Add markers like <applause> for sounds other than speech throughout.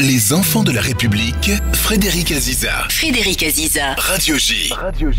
Les enfants de la République, Frédéric Aziza. Frédéric Aziza. Radio J. Radio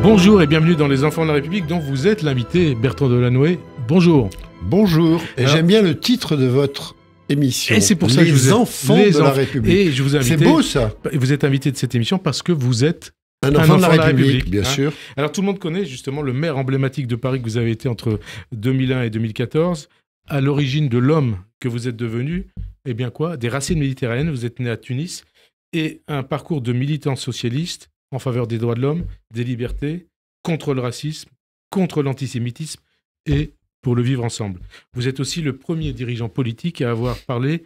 Bonjour et bienvenue dans Les enfants de la République dont vous êtes l'invité Bertrand Delanoë. Bonjour. Bonjour. Et j'aime bien le titre de votre émission. Et c'est pour ça que vous êtes enfants de la République. je vous invite. C'est beau ça. Vous êtes invité de cette émission parce que vous êtes un enfant, de la, République, bien hein. sûr. Alors tout le monde connaît justement le maire emblématique de Paris que vous avez été entre 2001 et 2014 à l'origine de l'homme que vous êtes devenu, eh bien quoi Des racines méditerranéennes, vous êtes né à Tunis, et un parcours de militant socialiste en faveur des droits de l'homme, des libertés, contre le racisme, contre l'antisémitisme et pour le vivre ensemble. Vous êtes aussi le premier dirigeant politique à avoir parlé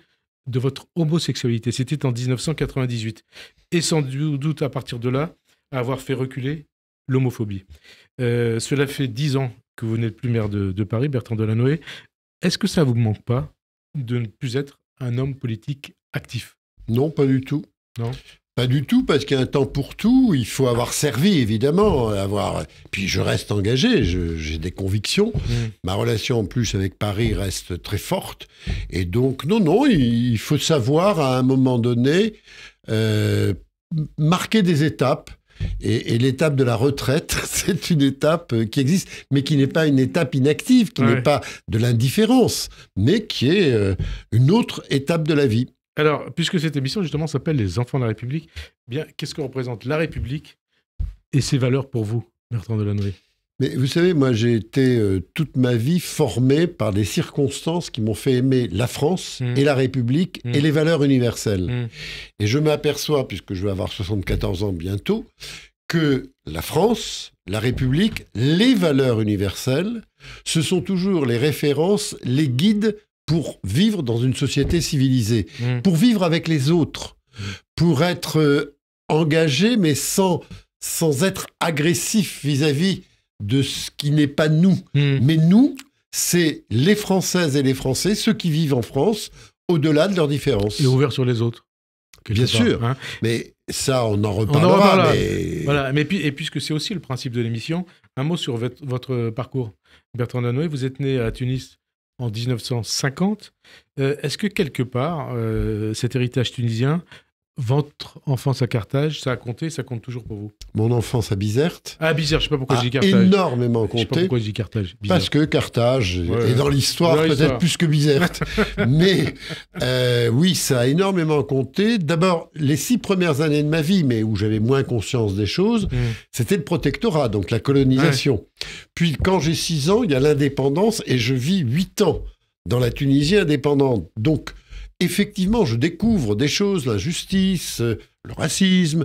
de votre homosexualité. C'était en 1998. Et sans doute à partir de là, à avoir fait reculer l'homophobie. Euh, cela fait dix ans que vous n'êtes plus maire de, de Paris, Bertrand Delanoë. Est-ce que ça vous manque pas de ne plus être un homme politique actif Non, pas du tout. Non. Pas du tout, parce qu'il y a un temps pour tout. Il faut avoir servi, évidemment. Avoir... Puis je reste engagé, j'ai des convictions. Hmm. Ma relation en plus avec Paris reste très forte. Et donc, non, non, il, faut savoir à un moment donné euh, marquer des étapes. Et, l'étape de la retraite, <laughs> c'est une étape euh, qui existe, mais qui n'est pas une étape inactive, qui n'est pas de l'indifférence, mais qui est euh, une autre étape de la vie. Alors, puisque cette émission justement s'appelle Les enfants de la République, eh bien, qu'est-ce que représente la République et ses valeurs pour vous, Bertrand Delannoy mais vous savez, moi, j'ai été euh, toute ma vie formé par des circonstances qui m'ont fait aimer la France mmh. et la République et mmh. les valeurs universelles. Mmh. Et je m'aperçois, puisque je vais avoir 74 ans bientôt, que la France, la République, les valeurs universelles, ce sont toujours les références, les guides pour vivre dans une société civilisée, pour vivre avec les autres, pour être euh, engagé, mais sans, sans être agressif vis-à-vis. vis à vis de ce qui n'est pas nous. Hmm. Mais nous, c'est les Françaises et les Français, ceux qui vivent en France, au-delà de leurs différences. Et ouvert sur les autres. Bien sûr, hein. mais ça, on en reparlera. Voilà, mais et puisque c'est aussi le principe de l'émission, un mot sur votre parcours. Bertrand Danoé, vous êtes né à Tunis en 1950. Euh, est-ce que quelque part, euh, cet héritage tunisien votre enfance à Carthage, ça a compté, ça compte toujours pour vous Mon enfance à Bizerte. Ah Bizerte, je sais pas pourquoi j'ai Carthage. Énormément compté. Je sais pas pourquoi j'ai Carthage. Parce que Carthage est dans l'histoire peut-être plus que Bizerte. <laughs> mais euh, oui, ça a énormément compté. D'abord, les six premières années de ma vie, mais où j'avais moins conscience des choses, hmm. c'était le protectorat, donc la colonisation. Puis quand j'ai six ans, il y a l'indépendance et je vis huit ans dans la Tunisie indépendante. Donc effectivement, je découvre des choses, la justice, euh, le racisme,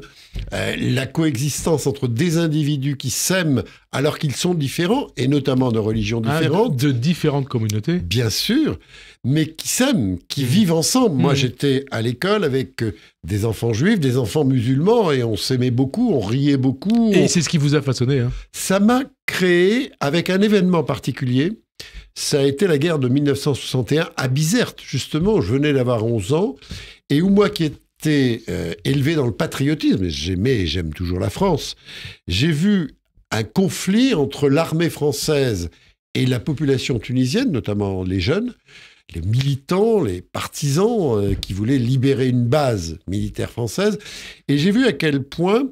euh, la coexistence entre des individus qui s'aiment alors qu'ils sont différents, et notamment de religions ah, différentes. de, différentes communautés. Bien sûr, mais qui s'aiment, qui mmh. vivent ensemble. Moi, mmh. j'étais à l'école avec euh, des enfants juifs, des enfants musulmans, et on s'aimait beaucoup, on riait beaucoup. Et c'est ce qui vous a façonné. Hein. Ça m'a créé, avec un événement particulier, ça a été la guerre de 1961 à Bizerte, justement. Je venais d'avoir 11 ans. Et où moi qui étais euh, élevé dans le patriotisme, j'aimais et j'aime toujours la France, j'ai vu un conflit entre l'armée française et la population tunisienne, notamment les jeunes, les militants, les partisans euh, qui voulaient libérer une base militaire française. Et j'ai vu à quel point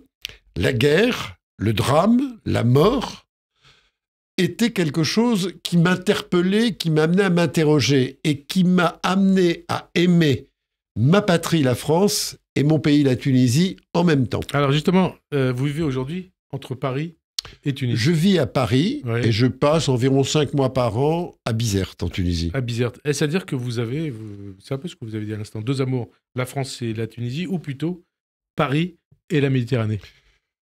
la guerre, le drame, la mort était quelque chose qui m'interpellait, qui m'amenait à m'interroger et qui m'a amené à aimer ma patrie, la France, et mon pays, la Tunisie, en même temps. Alors justement, euh, vous vivez aujourd'hui entre Paris et Tunisie Je vis à Paris et je passe environ cinq mois par an à Bizerte, en Tunisie. À Bizerte. Est-ce à dire que vous avez, c'est un peu ce que vous avez dit à l'instant, deux amours, la France et la Tunisie, ou plutôt Paris et la Méditerranée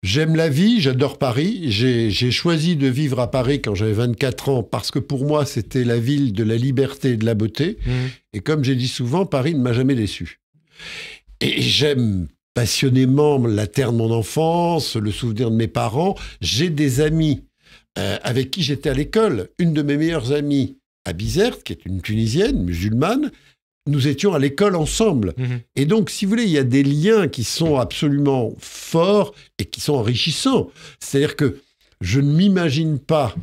J'aime la vie, j'adore Paris. J'ai choisi de vivre à Paris quand j'avais 24 ans parce que pour moi, c'était la ville de la liberté et de la beauté. Mmh. Et comme j'ai dit souvent, Paris ne m'a jamais déçu. Et j'aime passionnément la terre de mon enfance, le souvenir de mes parents. J'ai des amis euh, avec qui j'étais à l'école. Une de mes meilleures amies à Bizerte, qui est une Tunisienne musulmane, nous étions à l'école ensemble. Mhm. Et donc, si vous voulez, il y a des liens qui sont absolument forts et qui sont enrichissants. C'est-à-dire que je ne m'imagine pas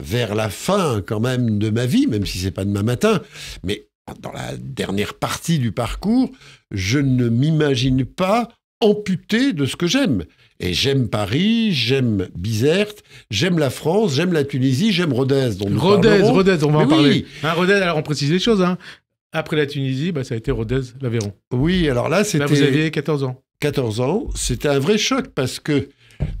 vers la fin quand même de ma vie, même si c'est pas demain matin, mais dans la dernière partie du parcours, je ne m'imagine pas amputé de ce que j'aime. Et j'aime Paris, j'aime Bizerte, j'aime la France, j'aime la Tunisie, j'aime Rodez. Rodez, Rodez, on va en parler. Hein, Rodez, alors on précise les choses. Hein. Après la Tunisie, bah, ça a été Rodez, l'Aveyron. Oui, alors là, c'était. Là, vous aviez 14 ans. 14 ans, c'était un vrai choc parce que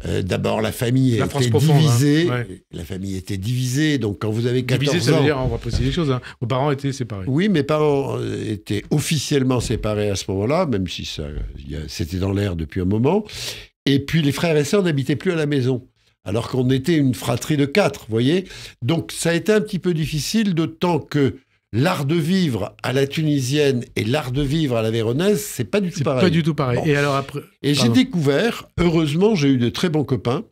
euh, d'abord la famille la était hein. divisée. La famille était divisée, donc quand vous avez 14 Divisé, ça veut dire, on va préciser les choses, hein. vos parents étaient séparés. Oui, mes parents euh, étaient officiellement séparés à ce moment-là, même si ça, c'était dans l'air depuis un moment. Et puis les frères et sœurs n'habitaient plus à la maison alors qu'on était une fratrie de quatre, vous voyez. Donc ça a été un petit peu difficile, d'autant que l'art de vivre à la tunisienne et l'art de vivre à la véronaise, c'est pas du tout pareil. Pas du tout pareil. Et alors après. Et j'ai découvert, heureusement, j'ai eu de très bons copains.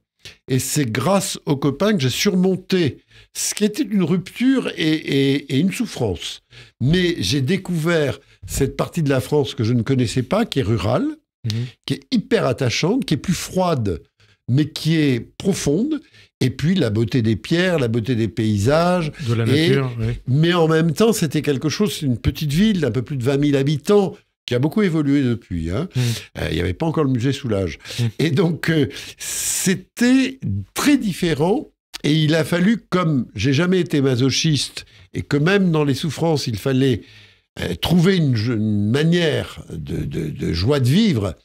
Et c'est grâce aux copains que j'ai surmonté ce qui était une rupture et, une souffrance. Mais j'ai découvert cette partie de la France que je ne connaissais pas, qui est rurale, mhm. qui est hyper attachante, qui est plus froide, mais qui est profonde et puis la beauté des pierres, la beauté des paysages. De la nature, Mais en même temps, c'était quelque chose, une petite ville d'un peu plus de 20 000 habitants qui a beaucoup évolué depuis. Hein. Mm. Euh, il n'y avait pas encore le musée Soulage. Mm. Et donc, euh, c'était très différent. Et il a fallu, comme j'ai jamais été masochiste, et que même dans les souffrances, il fallait euh, trouver une, manière de, joie de vivre,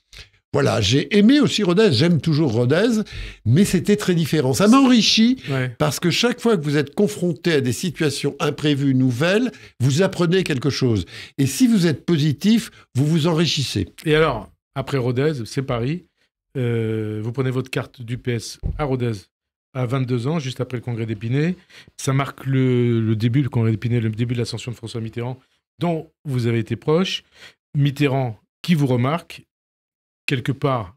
voilà, j'ai aimé aussi Rodez, j'aime toujours Rodez, mais c'était très différent. Ça m'enrichit parce que chaque fois que vous êtes confronté à des situations imprévues, nouvelles, vous apprenez quelque chose. Et si vous êtes positif, vous vous enrichissez. Et alors, après Rodez, c'est Paris. Euh, vous prenez votre carte du PS à Rodez à 22 ans, juste après le congrès d'Épinay. Ça marque le, début du congrès d'Épinay, le début de l'ascension de François Mitterrand, dont vous avez été proche. Mitterrand qui vous remarque quelque part.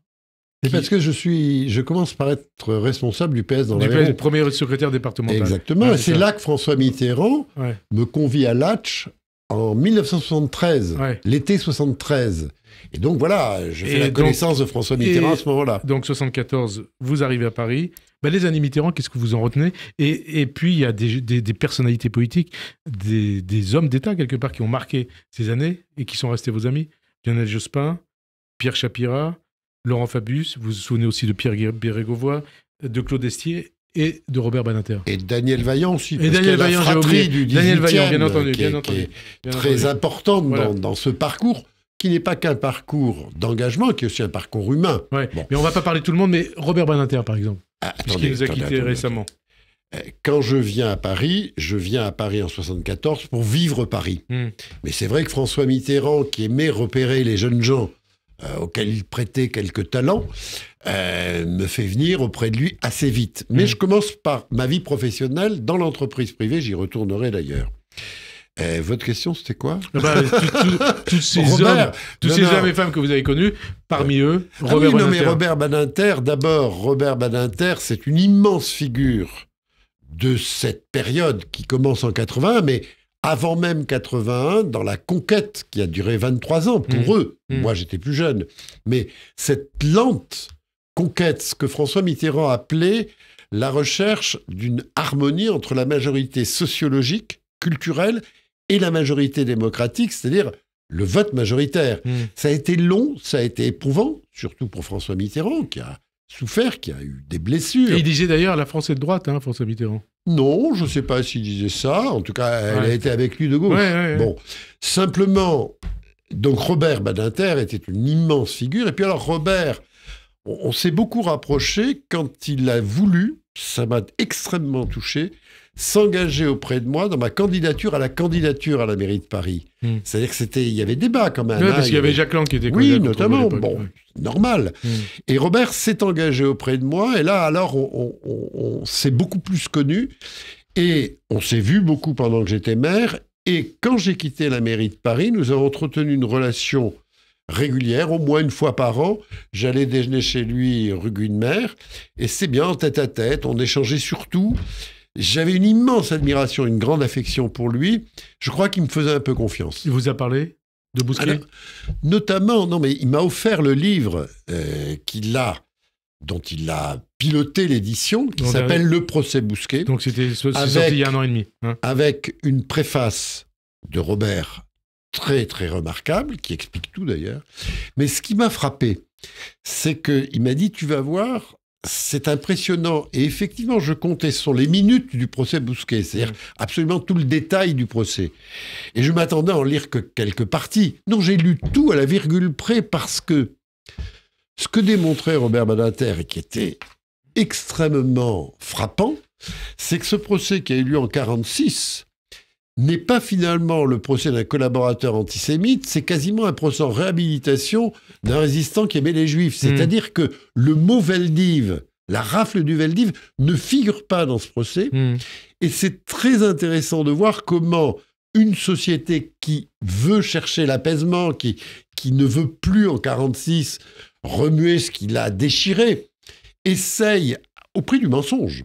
C'est parce que je suis, je commence par être responsable du PS dans le PS, premier secrétaire départemental. Exactement. c'est là que François Mitterrand me convie à Latch en 1973, l'été 73. Et donc voilà, je fais la connaissance de François Mitterrand à ce moment-là. Donc 74, vous arrivez à Paris. Bah, les années Mitterrand, qu'est-ce que vous en retenez et, et, puis il y a des, personnalités politiques, des, des hommes d'État quelque part qui ont marqué ces années et qui sont restés vos amis. Lionel Jospin, Pierre Chapira, Laurent Fabius, vous vous souvenez aussi de Pierre Bérégovoy, de Claude Estier et de Robert Banater. Et Daniel Vaillant aussi. Et Daniel Vaillant, Daniel Vaillant, bien entendu. Qui est, très important dans, ce parcours qui n'est pas qu'un parcours d'engagement, qui est aussi un parcours humain. Mais on ne va pas parler tout le monde, mais Robert Banater, par exemple, ah, qui nous a quittés récemment. Euh, quand je viens à Paris, je viens à Paris en 74 pour vivre Paris. Hmm. Mais c'est vrai que François Mitterrand, qui aimait repérer les jeunes gens euh, auquel il prêtait quelques talents, euh, me fait venir auprès de lui assez vite. Mais mm. je commence par ma vie professionnelle dans l'entreprise privée, j'y retournerai d'ailleurs. Euh, votre question, c'était quoi ah bah, <laughs> Tous ces, hommes, et femmes que vous avez connus, parmi eux, ah Robert Robert Badinter, d'abord, Robert Badinter, c'est une immense figure de cette période qui commence en 80, mais avant même 81, dans la conquête qui a duré 23 ans pour mmh. eux, mmh. moi j'étais plus jeune, mais cette lente conquête, ce que François Mitterrand appelait la recherche d'une harmonie entre la majorité sociologique, culturelle et la majorité démocratique, c'est-à-dire le vote majoritaire. Mmh. Ça a été long, ça a été éprouvant, surtout pour François Mitterrand, qui a souffert, qui a eu des blessures. Et il disait d'ailleurs la France est de droite, hein, François Mitterrand. Non, je ne sais pas s'il disait ça. En tout cas, elle a été avec lui de gauche. bon, simplement, donc Robert Badinter était une immense figure. Et puis alors Robert on, s'est beaucoup rapproché quand il a voulu, ça m'a extrêmement touché, s'engager auprès de moi dans ma candidature à la candidature à la mairie de Paris. Hmm. C'est-à-dire que c'était, il y avait débat quand même. Oui, parce hein, qu'il y avait Jacques Jacqueline qui était Oui, notamment. Bon, normal. Hmm. Et Robert s'est engagé auprès de moi, et là, alors, on, s'est beaucoup plus connus, et on s'est vu beaucoup pendant que j'étais maire, et quand j'ai quitté la mairie de Paris, nous avons entretenu une relation régulière, au moins une fois par an. J'allais déjeuner chez lui rue Guinemer, et c'est bien, tête à tête, on échangeait surtout. J'avais une immense admiration, une grande affection pour lui. Je crois qu'il me faisait un peu confiance. Il vous a parlé de Bousquet Notamment, non, mais il m'a offert le livre euh, qu'il a dont il a piloté l'édition, qui s'appelle Le procès Bousquet. Donc c'était sorti il y a un an et demi. Hein avec une préface de Robert très très remarquable, qui explique tout d'ailleurs. Mais ce qui m'a frappé, c'est qu'il m'a dit, tu vas voir, c'est impressionnant. Et effectivement, je comptais, sur les minutes du procès Bousquet, c'est-à-dire mmh. absolument tout le détail du procès. Et je m'attendais à en lire que quelques parties. Non, j'ai lu tout à la virgule près parce que ce que démontrait Robert Badinter, et qui était extrêmement frappant, c'est que ce procès qui a eu lieu en 1946, n'est pas finalement le procès d'un collaborateur antisémite, c'est quasiment un procès en réhabilitation d'un résistant qui aimait les juifs. Hmm. C'est-à-dire que le mot Veldiv, la rafle du Veldiv, ne figure pas dans ce procès. Hmm. Et c'est très intéressant de voir comment une société qui veut chercher l'apaisement, qui, qui ne veut plus en 1946, remuer ce qu'il a déchiré, essaye, au prix du mensonge,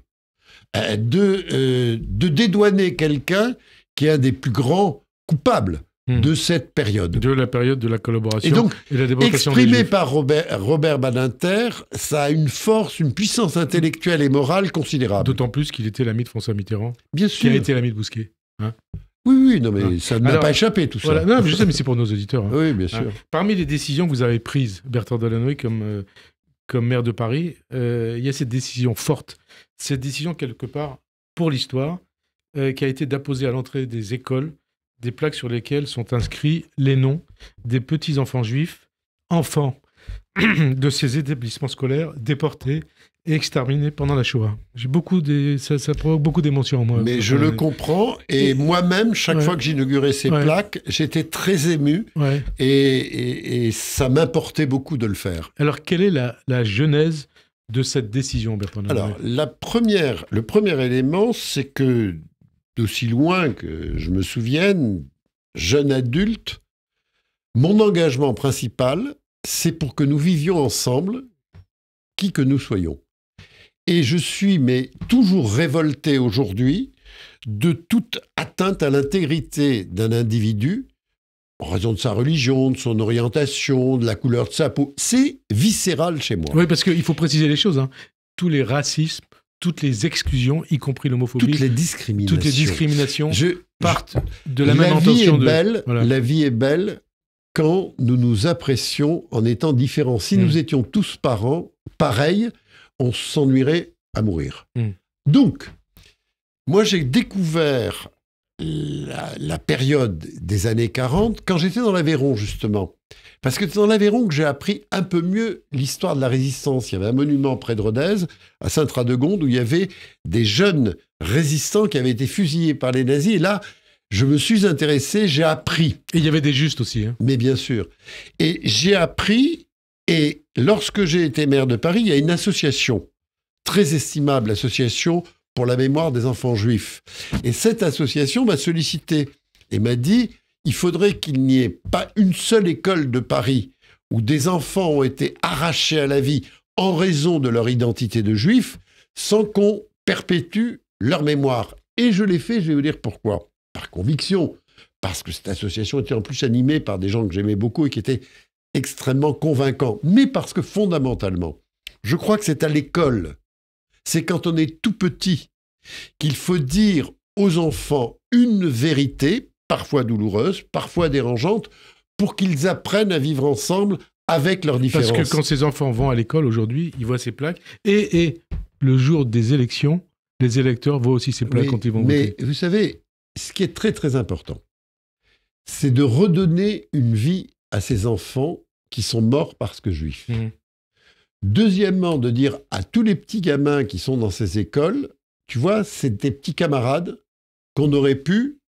euh, de, euh, de dédouaner quelqu'un qui est un des plus grands coupables hmm. de cette période. De la période de la collaboration et, donc, et la exprimé par Robert, Robert Badinter, ça a une force, une puissance intellectuelle et morale considérable. D'autant plus qu'il était l'ami de François Mitterrand. Bien sûr. Qui a été l'ami de Bousquet. Hein. oui, oui, non, mais hein. ça ne m'a pas échappé, tout ça. Non, mais je sais, mais c'est pour nos auditeurs. Hein. Oui, bien sûr. Parmi les décisions que vous avez prises, Bertrand Delanoë, comme, euh, comme maire de Paris, euh, il y a cette décision forte. Cette décision, quelque part, pour l'histoire, euh, qui a été d'apposer à l'entrée des écoles des plaques sur lesquelles sont inscrits les noms des petits-enfants juifs, enfants <clears throat> de ces établissements scolaires déportés et exterminés pendant la Shoah. J'ai beaucoup des... ça, provoque beaucoup d'émotions en moi. Mais je le comprends et, moi-même, chaque fois que j'inaugurais ces plaques, j'étais très ému et, et, ça m'importait beaucoup de le faire. Alors quelle est la, genèse de cette décision, Bertrand Alors la première, le premier élément, c'est que d'aussi loin que je me souvienne, jeune adulte, mon engagement principal, c'est pour que nous vivions ensemble, qui que nous soyons. Et je suis, mais toujours révolté aujourd'hui, de toute atteinte à l'intégrité d'un individu, en raison de sa religion, de son orientation, de la couleur de sa peau. C'est viscéral chez moi. Oui, parce qu'il faut préciser les choses. Hein. Tous les racismes, toutes les exclusions, y compris l'homophobie. Toutes les discriminations. Toutes les discriminations je, parte de la, même intention. Belle, La vie est belle quand nous nous apprécions en étant différents. Si nous hmm. étions tous parents, pareils, on s'ennuierait à mourir. Hmm. Donc, moi j'ai découvert la, période des années 40, quand j'étais dans l'Aveyron, justement. Parce que c'est dans l'Aveyron que j'ai appris un peu mieux l'histoire de la résistance. Il y avait un monument près de Rodez, à Saint-Radegonde, où il y avait des jeunes résistants qui avaient été fusillés par les nazis. Et là, je me suis intéressé, j'ai appris. Et il y avait des justes aussi. Hein. Mais bien sûr. Et j'ai appris, et lorsque j'ai été maire de Paris, il y a une association, très estimable association pour la mémoire des enfants juifs. Et cette association m'a sollicité et m'a dit, il faudrait qu'il n'y ait pas une seule école de Paris où des enfants ont été arrachés à la vie en raison de leur identité de juif, sans qu'on perpétue leur mémoire. Et je l'ai fait, je vais vous dire pourquoi. Par conviction, parce que cette association était en plus animée par des gens que j'aimais beaucoup et qui étaient extrêmement convaincants, mais parce que fondamentalement, je crois que c'est à l'école c'est quand on est tout petit qu'il faut dire aux enfants une vérité, parfois douloureuse, parfois dérangeante, pour qu'ils apprennent à vivre ensemble avec leurs différences. Parce que quand ces enfants vont à l'école aujourd'hui, ils voient ces plaques et, et, le jour des élections, les électeurs voient aussi ces plaques quand ils vont voter. Mais vous savez, ce qui est très très important, c'est de redonner une vie à ces enfants qui sont morts parce que juifs. Deuxièmement, de dire à tous les petits gamins qui sont dans ces écoles, tu vois, c'est des petits camarades qu'on aurait pu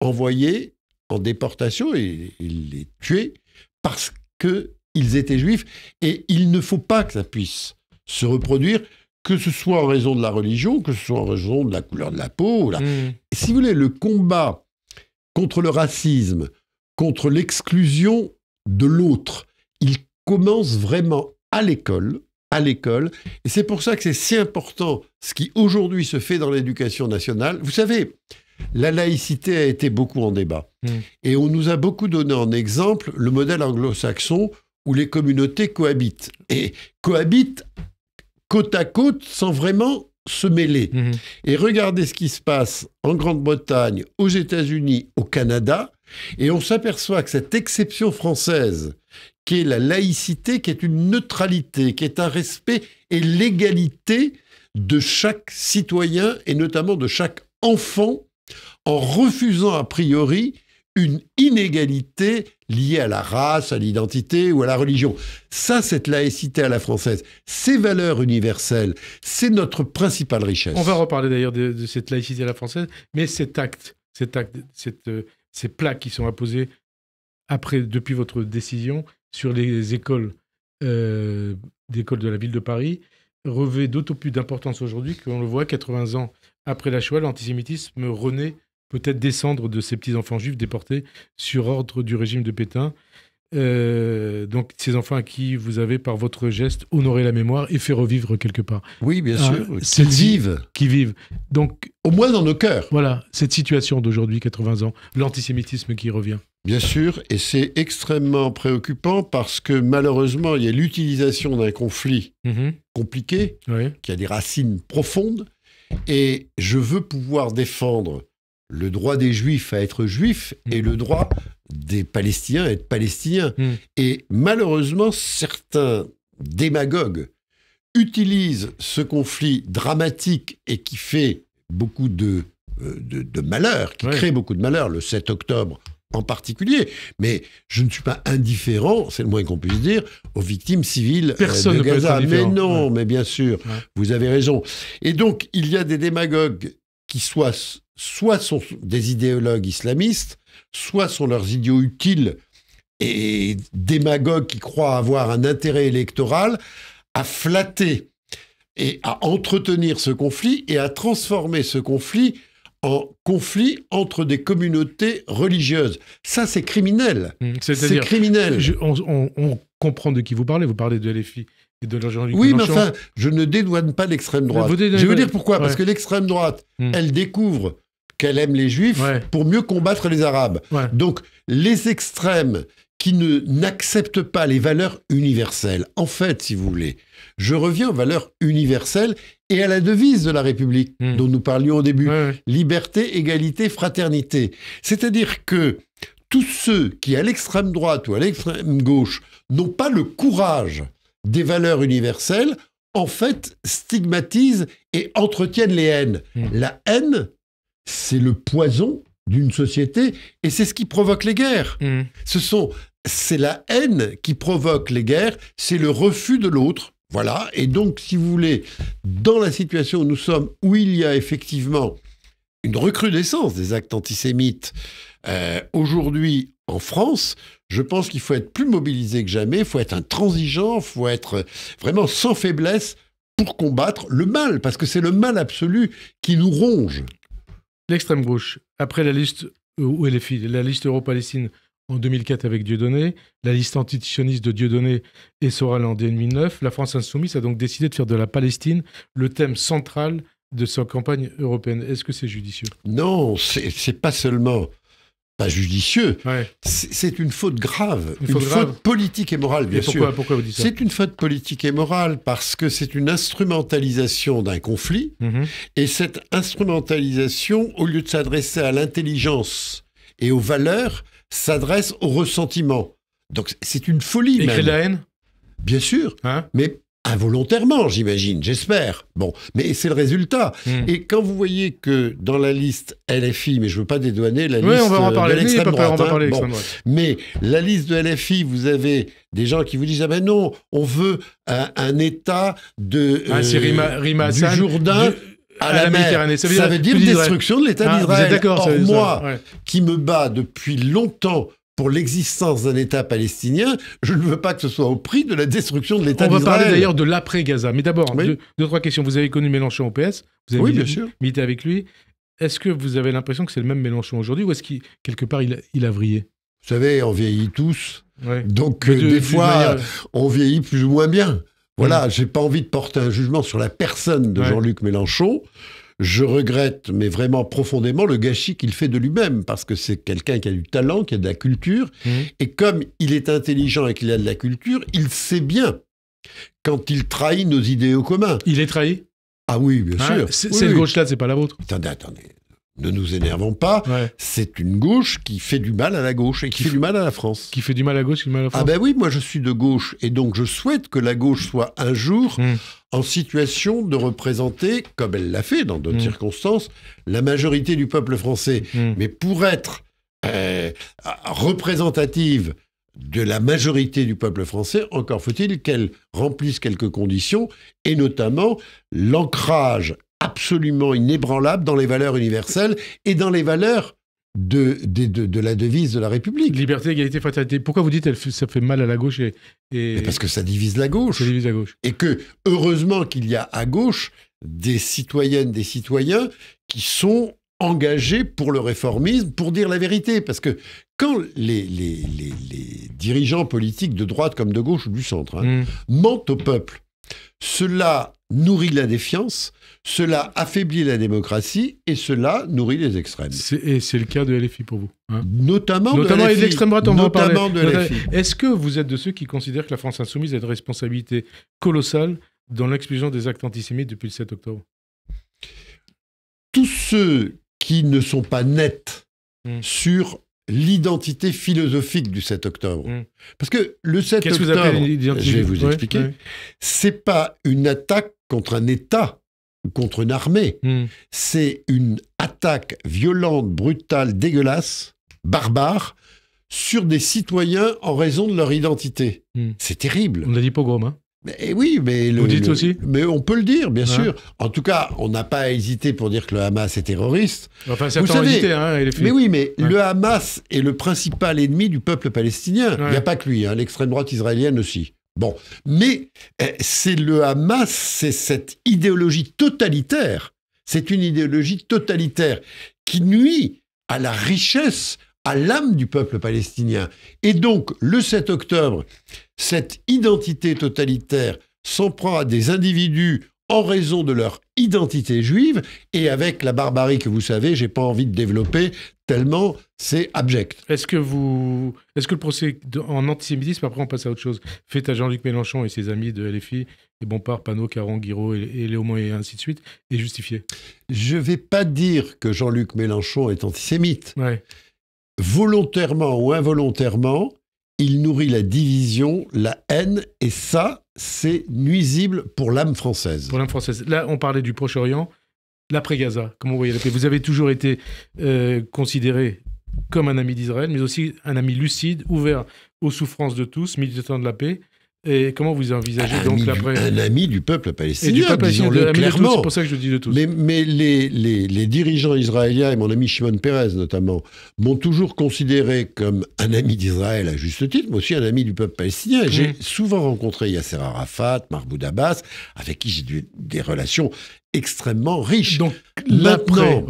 envoyer en déportation et, les tuer parce qu'ils étaient juifs. Et il ne faut pas que ça puisse se reproduire, que ce soit en raison de la religion, que ce soit en raison de la couleur de la peau. Mmh. Si vous voulez, le combat contre le racisme, contre l'exclusion de l'autre, il commence vraiment à l'école, à l'école. Et c'est pour ça que c'est si important ce qui aujourd'hui se fait dans l'éducation nationale. Vous savez, la laïcité a été beaucoup en débat. Hmm. Et on nous a beaucoup donné en exemple le modèle anglo-saxon où les communautés cohabitent. Et cohabitent côte à côte sans vraiment se mêler. Hmm. Et regardez ce qui se passe en Grande-Bretagne, aux États-Unis, au Canada. Et on s'aperçoit que cette exception française, qui est la laïcité, qui est une neutralité, qui est un respect et l'égalité de chaque citoyen et notamment de chaque enfant en refusant a priori une inégalité liée à la race, à l'identité ou à la religion. Ça, cette laïcité à la française, ces valeurs universelles, c'est notre principale richesse. On va reparler d'ailleurs de, cette laïcité à la française, mais cet acte, acte euh, ces plaques qui sont imposées après, depuis votre décision, sur les écoles, euh, de la ville de Paris revêt d'autant plus d'importance aujourd'hui qu'on le voit 80 ans après la Shoah, l'antisémitisme renaît peut-être descendre de ces petits enfants juifs déportés sur ordre du régime de Pétain. Euh, donc ces enfants à qui vous avez par votre geste honoré la mémoire et fait revivre quelque part. Oui, bien hein, sûr, qui vivent. Qui vivent. Donc au moins dans nos cœurs. Voilà, cette situation d'aujourd'hui, 80 ans, l'antisémitisme qui revient. Bien sûr, et c'est extrêmement préoccupant parce que malheureusement, il y a l'utilisation d'un conflit mhm. compliqué, qui a des racines profondes, et je veux pouvoir défendre le droit des Juifs à être Juifs mm. et le droit des Palestiniens à être Palestiniens. Mm. Et malheureusement, certains démagogues utilisent ce conflit dramatique et qui fait beaucoup de, euh, de, malheur, qui crée beaucoup de malheur, le 7 octobre en particulier. Mais je ne suis pas indifférent, c'est le moins qu'on puisse dire, aux victimes civiles euh, Personne de Gaza. mais non, mais bien sûr, vous avez raison. Et donc, il y a des démagogues qui soient soit sont des idéologues islamistes, soit sont leurs idiots utiles et démagogues qui croient avoir un intérêt électoral à flatter et à entretenir ce conflit et à transformer ce conflit en conflit entre des communautés religieuses. Ça, c'est criminel. Mmh, c'est criminel. on, comprend de qui vous parlez. Vous parlez de LFI et de l'argent Oui, mais enfin, je ne dédouane pas l'extrême droite. je veux dire pourquoi. Parce que l'extrême droite, mmh. elle découvre qu'elle aime les juifs pour mieux combattre les arabes. Donc les extrêmes qui ne n'acceptent pas les valeurs universelles. En fait, si vous voulez, je reviens aux valeurs universelles et à la devise de la République hmm. dont nous parlions au début, liberté, égalité, fraternité. C'est-à-dire que tous ceux qui, à l'extrême droite ou à l'extrême gauche, n'ont pas le courage des valeurs universelles, en fait, stigmatisent et entretiennent les haines. Hmm. La haine, c'est le poison d'une société et c'est ce qui provoque les guerres. Mmh. Ce sont c'est la haine qui provoque les guerres, c'est le refus de l'autre. Voilà, et donc si vous voulez, dans la situation où nous sommes, où il y a effectivement une recrudescence des actes antisémites euh, aujourd'hui en France, je pense qu'il faut être plus mobilisé que jamais, il faut être intransigeant, il faut être vraiment sans faiblesse pour combattre le mal, parce que c'est le mal absolu qui nous ronge. L'extrême gauche, après la liste euh, la liste Euro-Palestine en 2004 avec Dieudonné, la liste antisioniste de Dieudonné et Soral en 2009, la France insoumise a donc décidé de faire de la Palestine le thème central de sa campagne européenne. Est-ce que c'est judicieux Non, c'est pas seulement pas judicieux. C'est une faute grave, une, faute, politique et morale, bien sûr. Pourquoi vous dites ça C'est une faute politique et morale parce que c'est une instrumentalisation d'un conflit. Mm-hmm. Et cette instrumentalisation, au lieu de s'adresser à l'intelligence et aux valeurs, s'adresse au ressentiment. Donc c'est une folie. Et crée la haine Bien sûr. Hein mais involontairement, j'imagine, j'espère. Bon, mais c'est le résultat. Hmm. Et quand vous voyez que dans la liste LFI, mais je ne veux pas dédouaner la liste euh, de hein. mais la liste de LFI, vous avez des gens qui vous disent ah ben non, on veut un, État de euh, ah, du Jourdain. à, la, Méditerranée. Ça veut dire, destruction de l'État ah, d'Israël. Or, moi, qui me bats depuis longtemps pour l'existence d'un État palestinien, je ne veux pas que ce soit au prix de la destruction de l'État d'Israël. On va parler d'ailleurs de l'après-Gaza. Mais d'abord, deux, trois questions. Vous avez connu Mélenchon au PS, vous avez oui, milité, avec lui. Est-ce que vous avez l'impression que c'est le même Mélenchon aujourd'hui ou est-ce qu'il, quelque part, il a, vrillé Vous savez, on vieillit tous. Donc, des fois, euh, on vieillit plus ou moins bien. Voilà, je j'ai pas envie de porter un jugement sur la personne de Jean-Luc Mélenchon je regrette, mais vraiment profondément, le gâchis qu'il fait de lui-même, parce que c'est quelqu'un qui a du talent, qui a de la culture, mmh. et comme il est intelligent et qu'il a de la culture, il sait bien quand il trahit nos idéaux communs. Il est trahi Ah oui, bien ah, sûr. C'est oui, gauche-là, c'est pas la vôtre. Attendez, attendez ne nous énervons pas, c'est une gauche qui fait du mal à la gauche et qui fait du mal à la France. Qui fait du mal à gauche, qui du mal à la ah France. Ah ben oui, moi je suis de gauche et donc je souhaite que la gauche soit un jour hmm. en situation de représenter, comme elle l'a fait dans d'autres hmm. circonstances, la majorité du peuple français. Hmm. Mais pour être euh, représentative de la majorité du peuple français, encore faut-il qu'elle remplisse quelques conditions, et notamment l'ancrage absolument inébranlable dans les valeurs universelles et dans les valeurs de, de, la devise de la République. Liberté, égalité, fraternité. Pourquoi vous dites que ça fait mal à la gauche Parce que ça divise la gauche. Ça gauche. Et que, heureusement qu'il y a à gauche des citoyennes, des citoyens qui sont engagés pour le réformisme, pour dire la vérité. Parce que quand les, les, dirigeants politiques de droite comme de gauche ou du centre hein, mm. mentent au peuple, cela nourrit la défiance, cela affaiblit la démocratie et cela nourrit les extrêmes. Et c'est le cas de LFI pour vous hein. Notamment, de LFI. les extrêmes Est-ce que vous êtes de ceux qui considèrent que la France insoumise a une responsabilité colossale dans l'exclusion des actes antisémites depuis le 7 octobre Tous ceux qui ne sont pas nets hmm. sur l'identité philosophique du 7 octobre. Hmm. Parce que le 7 octobre, que je vais vous expliquer, ce n'est c'est pas une attaque contre un État contre une armée. Hmm. C'est une attaque violente, brutale, dégueulasse, barbare, sur des citoyens en raison de leur identité. Hmm. C'est terrible. On a dit pogrom, hein mais eh oui, mais le, vous dites aussi. Mais on peut le dire, bien sûr. En tout cas, on n'a pas hésité pour dire que le Hamas est terroriste. vous hein, Mais oui, mais le Hamas est le principal ennemi du peuple palestinien. Il n'y a pas que lui, hein. l'extrême droite israélienne aussi. Bon, mais euh, c'est le Hamas, c'est cette idéologie totalitaire, c'est une idéologie totalitaire qui nuit à la richesse, à l'âme du peuple palestinien. Et donc, le 7 octobre, cette identité totalitaire s'en prend à des individus en raison de leur identité juive et avec la barbarie que vous savez, j'ai pas envie de développer tellement c'est abject. Est-ce que vous, est-ce que le procès en antisémitisme, après on passe à autre chose, fait à Jean-Luc Mélenchon et ses amis de LFI, et Bompard, Panot, Caron, Guiraud et, Léo et ainsi de suite, est justifié Je vais pas dire que Jean-Luc Mélenchon est antisémite. Volontairement ou involontairement, il nourrit la division, la haine, et ça, c'est nuisible pour l'âme française. Pour l'âme française. Là, on parlait du Proche-Orient, l'après-Gaza, comme on voyait la paix. Vous avez toujours été euh, considéré comme un ami d'Israël, mais aussi un ami lucide, ouvert aux souffrances de tous, militant de la paix. Et comment vous envisagez donc l'après Un euh, ami du peuple palestinien, disons-le clairement. C'est pour ça que je dis de tout. Mais, mais les, les, les, dirigeants israéliens, et mon ami Shimon Peres notamment, m'ont toujours considéré comme un ami d'Israël à juste titre, mais aussi un ami du peuple palestinien. J'ai mm. souvent rencontré Yasser Arafat, Mahmoud Abbas, avec qui j'ai des relations extrêmement riches. Donc maintenant,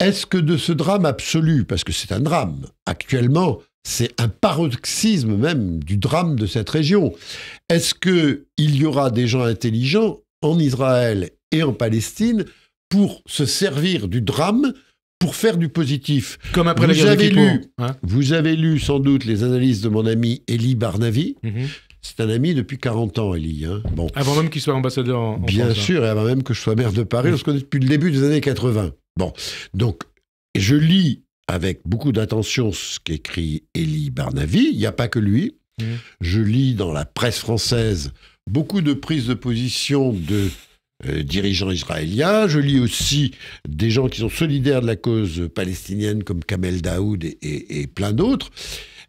est-ce que de ce drame absolu, parce que c'est un drame actuellement, c'est un paroxysme même du drame de cette région. Est-ce que il y aura des gens intelligents en Israël et en Palestine pour se servir du drame pour faire du positif. Comme après vous avez lu, hein. Vous avez lu sans doute les analyses de mon ami Elie Barnavi. Mhm. C'est un ami depuis 40 ans, Elie. Hein. Bon. Avant même qu'il soit ambassadeur en, Bien hein. sûr, et avant même que je sois maire de Paris, on se connaît depuis le début des années 80. Bon, donc je lis avec beaucoup d'attention ce qu'écrit Elie Barnavi. Il n'y a pas que lui. Mmh. Je lis dans la presse française beaucoup de prises de position de euh, dirigeants israéliens. Je lis aussi des gens qui sont solidaires de la cause palestinienne comme Kamel Daoud et, plein d'autres.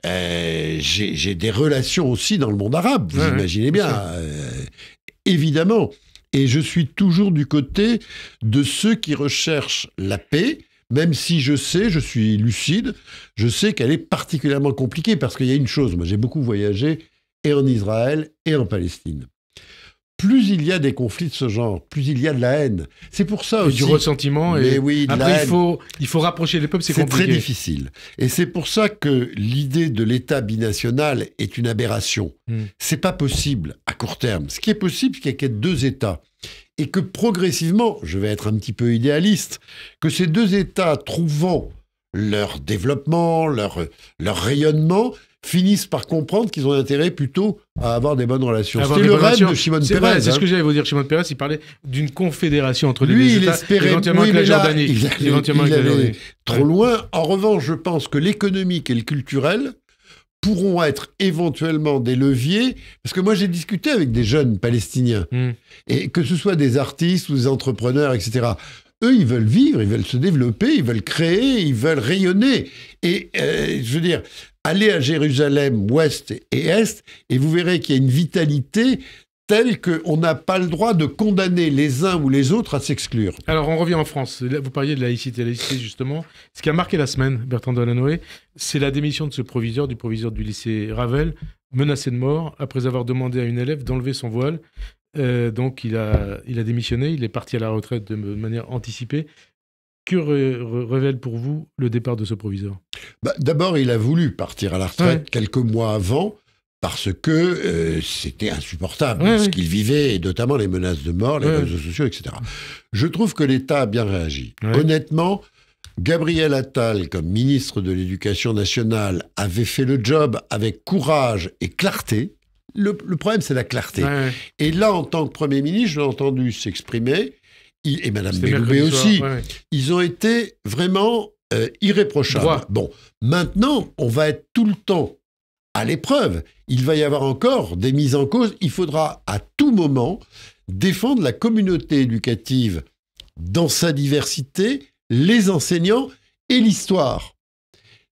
Euh, j'ai des relations aussi dans le monde arabe, vous imaginez bien, euh, évidemment. Et je suis toujours du côté de ceux qui recherchent la paix, même si je sais, je suis lucide, je sais qu'elle est particulièrement compliquée parce qu'il y a une chose, moi j'ai beaucoup voyagé et en Israël et en Palestine plus il y a des conflits de ce genre, plus il y a de la haine. C'est pour ça aussi. du ressentiment. et oui, de il, faut, il faut rapprocher les peuples, c'est compliqué. C'est très difficile. Et c'est pour ça que l'idée de l'État binational est une aberration. Hmm. C'est pas possible à court terme. Ce qui est possible, c'est qu'il y ait deux États. Et que progressivement, je vais être un petit peu idéaliste, que ces deux États trouvant leur développement, leur rayonnement, finissent par comprendre qu'ils ont intérêt plutôt à avoir des bonnes relations. C'est le rêve de Shimon Peres. C'est ce hein. que j'allais vous dire, Shimon Peres, il parlait d'une confédération entre les Lui, deux il la Jordanie. trop loin. En revanche, je pense que l'économique et le culturel pourront être éventuellement des leviers, parce que moi j'ai discuté avec des jeunes palestiniens, hmm. et que ce soit des artistes ou des entrepreneurs, etc. Eux, ils veulent vivre, ils veulent se développer, ils veulent créer, ils veulent rayonner. Et euh, je veux dire, Allez à Jérusalem ouest et est, et vous verrez qu'il y a une vitalité telle qu'on n'a pas le droit de condamner les uns ou les autres à s'exclure. Alors on revient en France. vous parliez de laïcité. Laïcité, justement, ce qui a marqué la semaine, Bertrand Delanoë, c'est la démission de ce proviseur, du proviseur du lycée Ravel, menacé de mort après avoir demandé à une élève d'enlever son voile. Euh, donc il a, il a démissionné, il est parti à la retraite de manière anticipée que révèle pour vous le départ de ce proviseur bah, D'abord, il a voulu partir à la retraite quelques mois avant parce que euh, c'était insupportable ce qu'il vivait, et notamment les menaces de mort, les réseaux sociaux, etc. Je trouve que l'État a bien réagi. Honnêtement, Gabriel Attal, comme ministre de l'Éducation nationale, avait fait le job avec courage et clarté. Le, le problème, c'est la clarté. Et là, en tant que Premier ministre, je l'ai entendu s'exprimer et Madame Belloubet aussi, ils ont été vraiment euh, irréprochables. Bon, maintenant, on va être tout le temps à l'épreuve. Il va y avoir encore des mises en cause. Il faudra à tout moment défendre la communauté éducative dans sa diversité, les enseignants et l'histoire.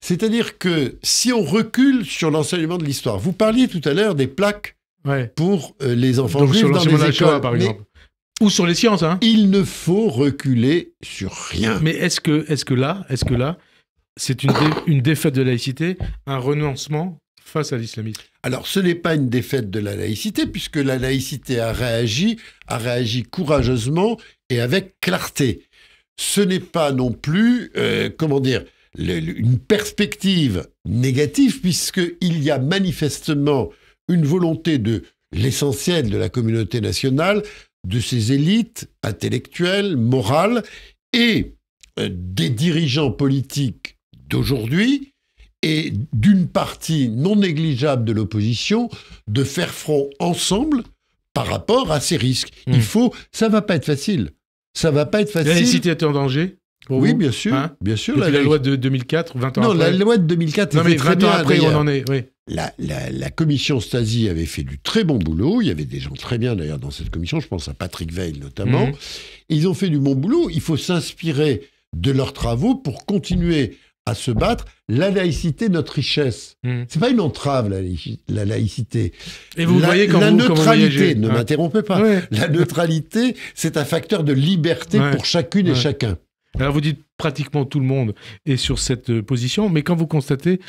C'est-à-dire que si on recule sur l'enseignement de l'histoire, vous parliez tout à l'heure des plaques pour euh, les enfants Donc, juifs dans les écoles. par exemple. Ou sur les sciences. Hein. Il ne faut reculer sur rien. Mais est-ce que, est que là, est-ce que là, c'est une, une défaite de laïcité, un renoncement face à l'islamisme Alors, ce n'est pas une défaite de la laïcité, puisque la laïcité a réagi, a réagi courageusement et avec clarté. Ce n'est pas non plus, euh, comment dire, une perspective négative, puisqu'il y a manifestement une volonté de l'essentiel de la communauté nationale de ces élites intellectuelles, morales et euh, des dirigeants politiques d'aujourd'hui et d'une partie non négligeable de l'opposition de faire front ensemble par rapport à ces risques. Il hmm. faut, ça va pas être facile. Ça va pas être facile. La laïcité est en danger oui, bien sûr, hein bien sûr. la, loi de 2004, 20 ans non, la loi de 2004. Non, mais 20 ans après, on en est. Oui la, commission Stasi avait fait du très bon boulot. Il y avait des gens très bien d'ailleurs dans cette commission. Je pense à Patrick Veil notamment. Mhm. Ils ont fait du bon boulot. Il faut s'inspirer de leurs travaux pour continuer à se battre. La laïcité, notre richesse. Mhm. Ce n'est pas une entrave la, laïcité. Et vous voyez quand la neutralité. ne hein m'interrompez pas. La neutralité, c'est un facteur de liberté pour chacune et chacun. Alors vous dites pratiquement tout le monde est sur cette euh, position, mais quand vous constatez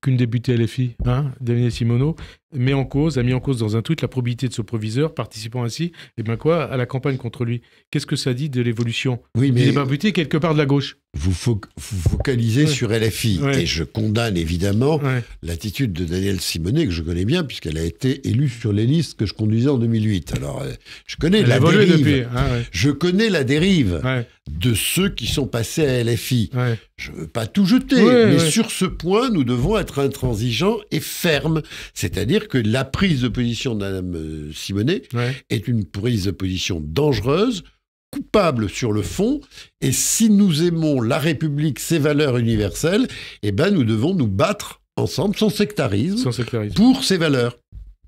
qu'une députée LFI, hein, Danielle Simoneau, met en cause, a mis en cause dans un tweet la probité de ce proviseur, participant ainsi, et eh ben quoi, à la campagne contre lui. Qu'est-ce que ça dit de l'évolution Oui, mais il est pas buté quelque part de la gauche. Vous, vous focalisez sur LFI et je condamne évidemment l'attitude de Danielle Simonet que je connais bien puisqu'elle a été élue sur les listes que je conduisais en 2008. Alors, euh, hein, je connais la dérive. je connais la dérive de ceux qui sont passés à LFI. Je veux pas tout jeter, mais sur ce point, nous devons être intransigeants et fermes, c'est-à-dire que la prise de position d'Adam euh, Simonet est une prise de position dangereuse, coupable sur le fond, et si nous aimons la République, ses valeurs universelles, eh ben nous devons nous battre ensemble, sans sectarisme, pour ces valeurs.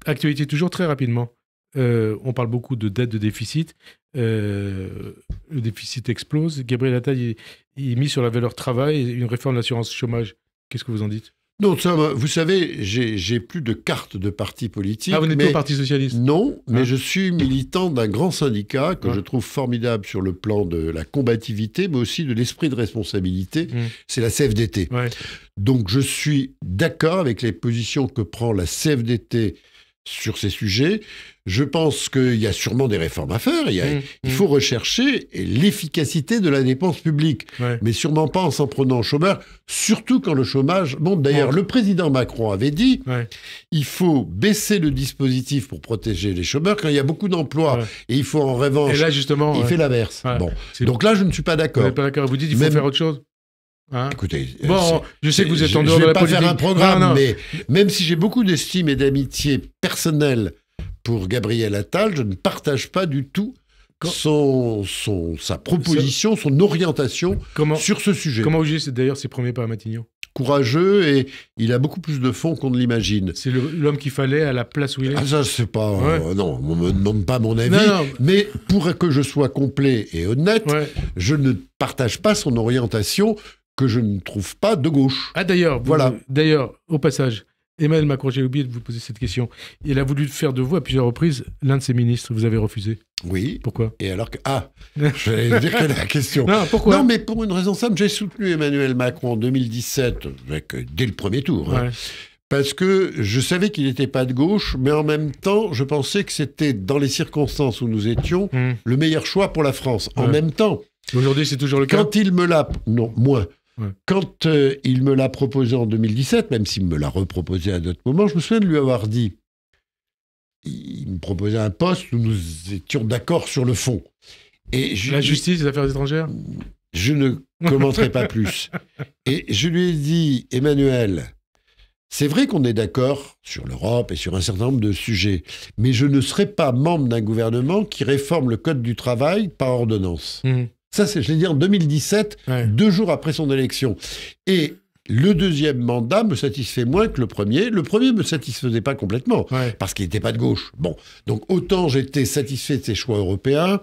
Actualité toujours très rapidement. Euh, on parle beaucoup de dette, de déficit. Euh, le déficit explose. Gabriel Attal il, est mis sur la valeur travail une réforme de l'assurance chômage. Qu'est-ce que vous en dites non, vous savez, j'ai plus de carte de parti politique. Ah, vous n'êtes pas au Parti Socialiste Non, mais hein je suis militant d'un grand syndicat que hein je trouve formidable sur le plan de la combativité, mais aussi de l'esprit de responsabilité. Mmh. C'est la CFDT. Donc je suis d'accord avec les positions que prend la CFDT sur ces sujets. Je pense qu'il y a sûrement des réformes à faire. Il, mmh, mmh. faut rechercher l'efficacité de la dépense publique, mais sûrement pas en s'en prenant au chômeur, surtout quand le chômage monte. D'ailleurs, le président Macron avait dit il faut baisser le dispositif pour protéger les chômeurs quand il y a beaucoup d'emplois et il faut en revanche. Et là, justement, il fait l'inverse. Bon. Donc là, je ne suis pas d'accord. Vous, dites il faut faire autre chose Hein Écoutez, euh, bon, je sais que vous êtes en dehors de la pas Faire un programme, mais même si j'ai beaucoup d'estime et d'amitié personnelle pour Gabriel Attal, je ne partage pas du tout son, son, sa proposition, son orientation sur ce sujet. Comment c'est d'ailleurs ses premiers pas à Matignon Courageux et il a beaucoup plus de fond qu'on ne l'imagine. C'est l'homme qu'il fallait à la place où il est. Ah, ça, c'est pas. Euh, non, on me demande pas mon avis. Mais pour que je sois complet et honnête, je ne partage pas son orientation que je ne trouve pas de gauche. Ah d'ailleurs, voilà. D'ailleurs, au passage, Emmanuel Macron, j'ai oublié de vous poser cette question. Il a voulu faire de vous à plusieurs reprises l'un de ses ministres. Vous avez refusé. Oui. Pourquoi Et alors que ah, je vais dire quelle est la question. <laughs> Non, pourquoi Non, mais pour une raison simple, j'ai soutenu Emmanuel Macron en 2017, euh, dès le premier tour. Hein. parce que je savais qu'il n'était pas de gauche, mais en même temps, je pensais que c'était, dans les circonstances où nous étions, hmm. le meilleur choix pour la France. En même temps. Aujourd'hui, c'est toujours le cas. Quand il me l'a, non, moins. Quand euh, il me l'a proposé en 2017, même s'il me l'a reproposé à d'autres moments, je me souviens de lui avoir dit, il me proposait un poste où nous étions d'accord sur le fond. Et La justice, les affaires étrangères Je ne commenterai pas plus. <laughs> Et je lui ai dit, Emmanuel, c'est vrai qu'on est d'accord sur l'Europe et sur un certain nombre de sujets, mais je ne serai pas membre d'un gouvernement qui réforme le Code du travail par ordonnance. Mmh. Ça, c'est, je l'ai dit en 2017, deux jours après son élection. Et le deuxième mandat me satisfait moins que le premier. Le premier me satisfaisait pas complètement, parce qu'il n'était pas de gauche. Bon, donc autant j'étais satisfait de ses choix européens,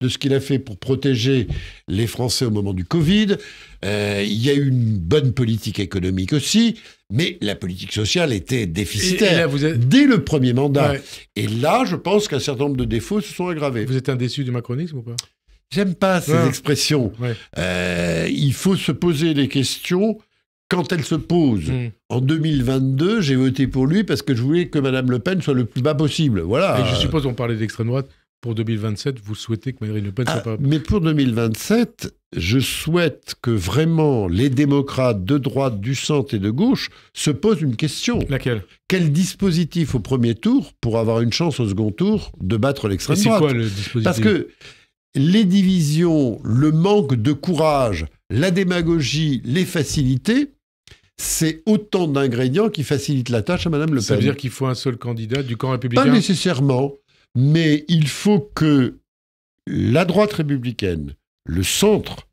de ce qu'il a fait pour protéger les Français au moment du Covid. Euh, il y a eu une bonne politique économique aussi, mais la politique sociale était déficitaire dès le premier mandat. Et là, je pense qu'un certain nombre de défauts se sont aggravés. Vous êtes un déçu du macronisme ou pas J'aime pas ces ah. expressions. Euh, il faut se poser les questions quand elles se posent. Hmm. En 2022, j'ai voté pour lui parce que je voulais que Mme Le Pen soit le plus bas possible. Voilà. Et je suppose, qu'on parlait d'extrême droite. Pour 2027, vous souhaitez que Marine Le Pen soit ah, pas. Mais pour 2027, je souhaite que vraiment les démocrates de droite, du centre et de gauche se posent une question. Laquelle Quel dispositif au premier tour pour avoir une chance au second tour de battre l'extrême droite C'est quoi le dispositif Parce que les divisions, le manque de courage, la démagogie, les facilités, c'est autant d'ingrédients qui facilitent la tâche à Madame Le Pen. Ça veut dire qu'il faut un seul candidat du camp républicain Pas nécessairement, mais il faut que la droite républicaine, le centre,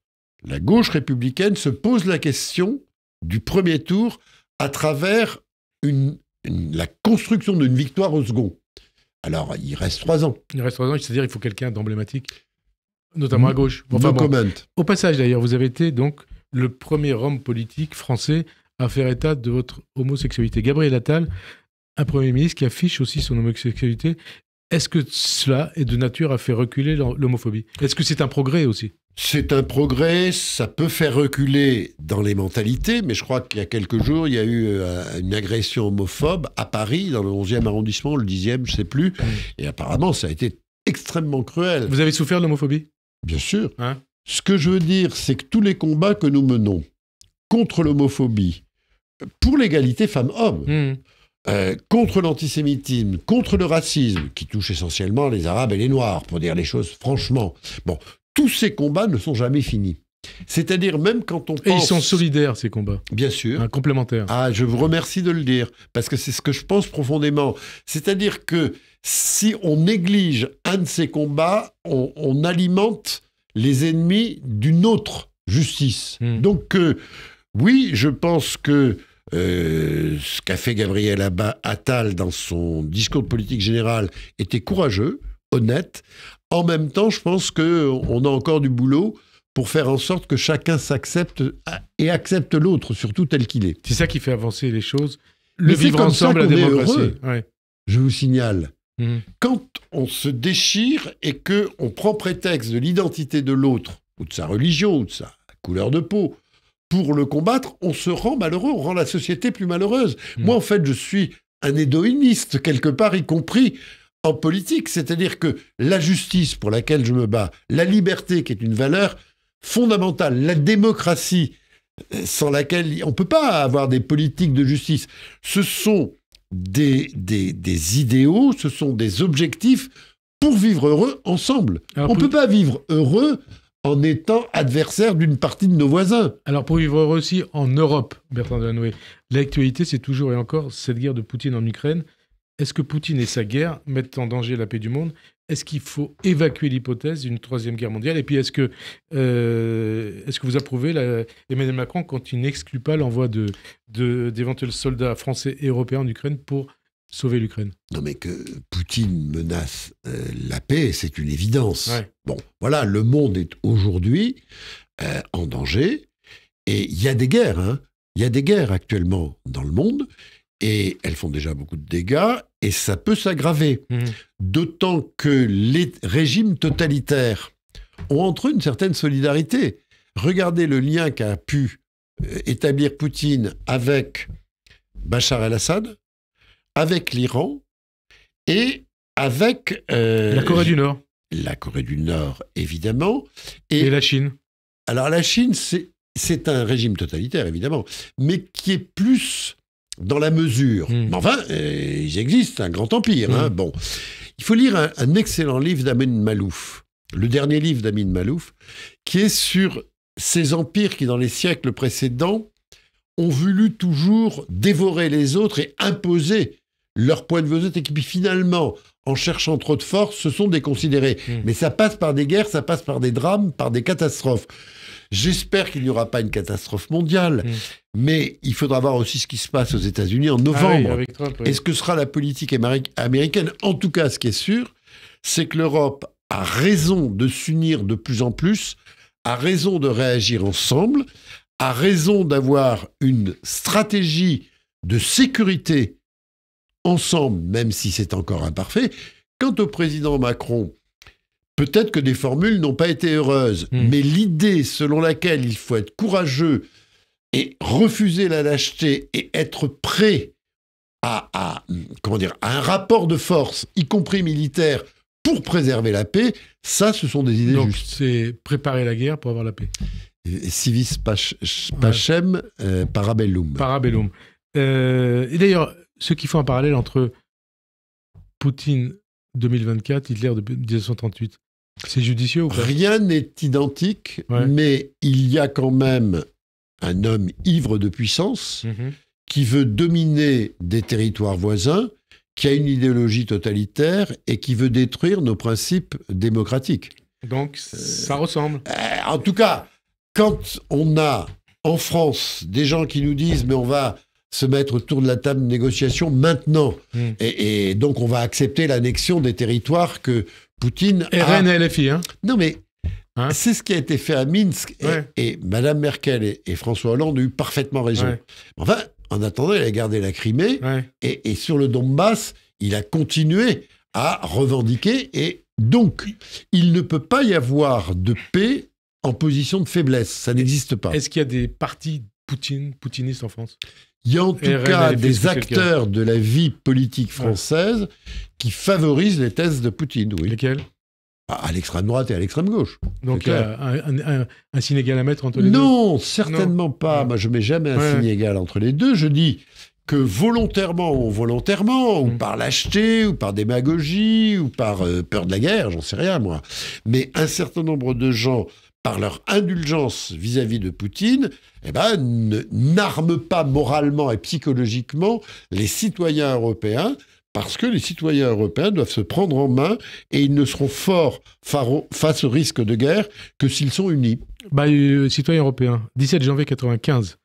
la gauche républicaine se posent la question du premier tour à travers une, la construction d'une victoire au second. Alors, il reste trois ans. Il reste trois ans, c'est-à-dire qu'il faut quelqu'un d'emblématique notamment hmm. à gauche. Au passage, d'ailleurs, vous avez été donc le premier homme politique français à faire état de votre homosexualité. Gabriel Attal, un Premier ministre qui affiche aussi son homosexualité. Est-ce que cela est de nature à faire reculer l'homophobie Est-ce que c'est un progrès aussi c'est un progrès, ça peut faire reculer dans les mentalités, mais je crois qu'il y a quelques jours, il y a eu euh, une agression homophobe à Paris, dans le 11e arrondissement, le 10e, je ne sais plus, hmm. et apparemment ça a été extrêmement cruel. Vous avez souffert de l'homophobie Bien sûr. Hein ce que je veux dire, c'est que tous les combats que nous menons contre l'homophobie, pour l'égalité femmes-hommes, hmm. euh, contre l'antisémitisme, contre le racisme, qui touche essentiellement les Arabes et les Noirs, pour dire les choses franchement, bon, tous ces combats ne sont jamais finis. C'est-à-dire même quand on pense... Et ils sont solidaires, ces combats. Bien sûr. Un hein, complémentaire. Ah, je vous remercie de le dire, parce que c'est ce que je pense profondément. C'est-à-dire que si on néglige un de ces combats, on, alimente les ennemis d'une autre justice. Hmm. Donc, euh, oui, je pense que euh, ce qu'a fait Gabriel Attal dans son discours de politique générale était courageux, honnête. En même temps, je pense qu'on a encore du boulot pour faire en sorte que chacun s'accepte et accepte l'autre, surtout tel qu'il est. C'est ça qui fait avancer les choses. Le vivre ensemble, la démocratie. Je vous signale Mhm. Quand on se déchire et que on prend prétexte de l'identité de l'autre ou de sa religion ou de sa couleur de peau pour le combattre, on se rend malheureux, on rend la société plus malheureuse. Mhm. Moi, en fait, je suis un édoïniste, quelque part, y compris en politique. C'est-à-dire que la justice pour laquelle je me bats, la liberté qui est une valeur fondamentale, la démocratie euh, sans laquelle on ne peut pas avoir des politiques de justice, ce sont des, des, idéaux, ce sont des objectifs pour vivre heureux ensemble. on ne peut pas vivre heureux en étant adversaire d'une partie de nos voisins. Alors pour vivre heureux aussi en Europe, Bertrand Delanoë, l'actualité c'est toujours et encore cette guerre de Poutine en Ukraine. Est-ce que Poutine et sa guerre mettent en danger la paix du monde est-ce qu'il faut évacuer l'hypothèse d'une troisième guerre mondiale Et puis, est-ce que, euh, est-ce que vous approuvez la, Emmanuel Macron quand il n'exclut pas l'envoi de, d'éventuels soldats français et européens en Ukraine pour sauver l'Ukraine Non, mais que Poutine menace euh, la paix, c'est une évidence. Bon, voilà, le monde est aujourd'hui euh, en danger. Et il y a des guerres, hein. Il y a des guerres actuellement dans le monde et elles font déjà beaucoup de dégâts et ça peut s'aggraver. Mmh. D'autant que les régimes totalitaires ont entre eux une certaine solidarité. Regardez le lien qu'a pu euh, établir Poutine avec Bachar el-Assad, avec l'Iran et avec... Euh, la Corée du Nord. La Corée du Nord, évidemment. Et, et la Chine. Alors la Chine, c'est un régime totalitaire, évidemment, mais qui est plus dans la mesure. Hmm. Mais enfin, il euh, ils un grand empire. Hein. Hmm. bon, il faut lire un, excellent livre d'Amin Malouf, le dernier livre d'Amin Malouf, qui est sur ces empires qui, dans les siècles précédents, ont voulu toujours dévorer les autres et imposer leur point de vue et qui finalement, en cherchant trop de force, se sont déconsidérés. Hmm. Mais ça passe par des guerres, ça passe par des drames, par des catastrophes. J'espère qu'il n'y aura pas une catastrophe mondiale, mm. mais il faudra voir aussi ce qui se passe aux États-Unis en ah novembre. est ce que sera la politique américaine. En tout cas, ce qui est sûr, c'est que l'Europe a raison de s'unir de plus en plus, a raison de réagir ensemble, a raison d'avoir une stratégie de sécurité ensemble, même si c'est encore imparfait. Quant au président Macron, Peut-être que des formules n'ont pas été heureuses, hmm. mais l'idée selon laquelle il faut être courageux et refuser la lâcheté et être prêt à, comment dire, un rapport de force, y compris militaire, pour préserver la paix, ça, ce sont des idées Donc, c'est préparer la guerre pour avoir la paix. Civis pacem euh, parabellum. Parabellum. Euh, et d'ailleurs, ce qui font en parallèle entre Poutine 2024, Hitler de 1938, c'est judicieux Rien n'est identique, mais il y a quand même un homme ivre de puissance mhm. qui veut dominer des territoires voisins, qui a une idéologie totalitaire et qui veut détruire nos principes démocratiques. Donc euh, ça ressemble. Euh, en tout cas, quand on a en France des gens qui nous disent mais on va se mettre autour de la table de négociation maintenant. Hmm. et, donc, on va accepter l'annexion des territoires que, Poutine. RN et LFI, hein. Non, mais hein. c'est ce qui a été fait à Minsk. Et, Mme Madame Merkel et, François Hollande ont eu parfaitement raison. Enfin, en attendant, il a gardé la Crimée. Et, sur le Donbass, il a continué à revendiquer. Et donc, il ne peut pas y avoir de paix en position de faiblesse. Ça n'existe pas. Est-ce qu'il y a des partis Poutine, poutinistes en France il y a en tout cas des acteurs de la vie politique française qui favorisent les thèses de Poutine. Oui. Lesquels ah, à l'extrême droite et à l'extrême gauche. Donc un, un, signe égal à mettre entre les non, deux Non, certainement pas. Moi, je mets jamais un signe égal entre les deux. Je dis que volontairement ou volontairement, ou mm. par lâcheté, ou par démagogie, ou par euh, peur de la guerre, j'en sais rien moi, mais un certain nombre de gens par leur indulgence vis-à-vis de Poutine, eh ben, n'arment pas moralement et psychologiquement les citoyens européens, parce que les citoyens européens doivent se prendre en main et ils ne seront forts face au risque de guerre que s'ils sont unis. Bah, euh, citoyens européens, 17 janvier 1995,